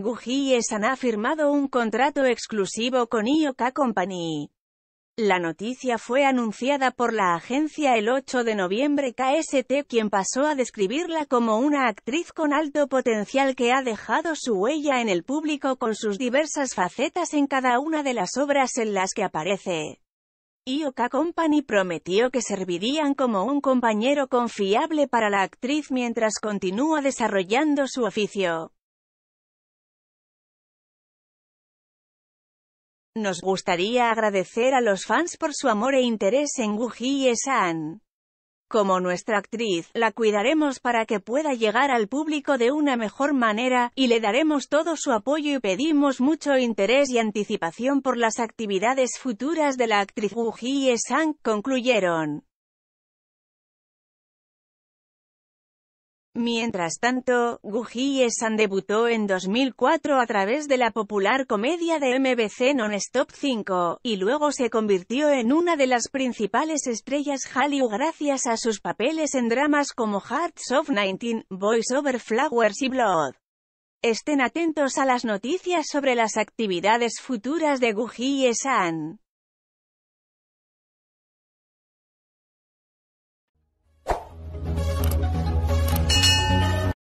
Guji ha firmado un contrato exclusivo con IOK Company. La noticia fue anunciada por la agencia el 8 de noviembre KST quien pasó a describirla como una actriz con alto potencial que ha dejado su huella en el público con sus diversas facetas en cada una de las obras en las que aparece. IOK Company prometió que servirían como un compañero confiable para la actriz mientras continúa desarrollando su oficio. Nos gustaría agradecer a los fans por su amor e interés en y san Como nuestra actriz, la cuidaremos para que pueda llegar al público de una mejor manera, y le daremos todo su apoyo y pedimos mucho interés y anticipación por las actividades futuras de la actriz y san concluyeron. Mientras tanto, Guy San debutó en 2004 a través de la popular comedia de MBC Non-Stop 5, y luego se convirtió en una de las principales estrellas Hallyu gracias a sus papeles en dramas como Hearts of 19, Voice Over Flowers y Blood. Estén atentos a las noticias sobre las actividades futuras de Guy San.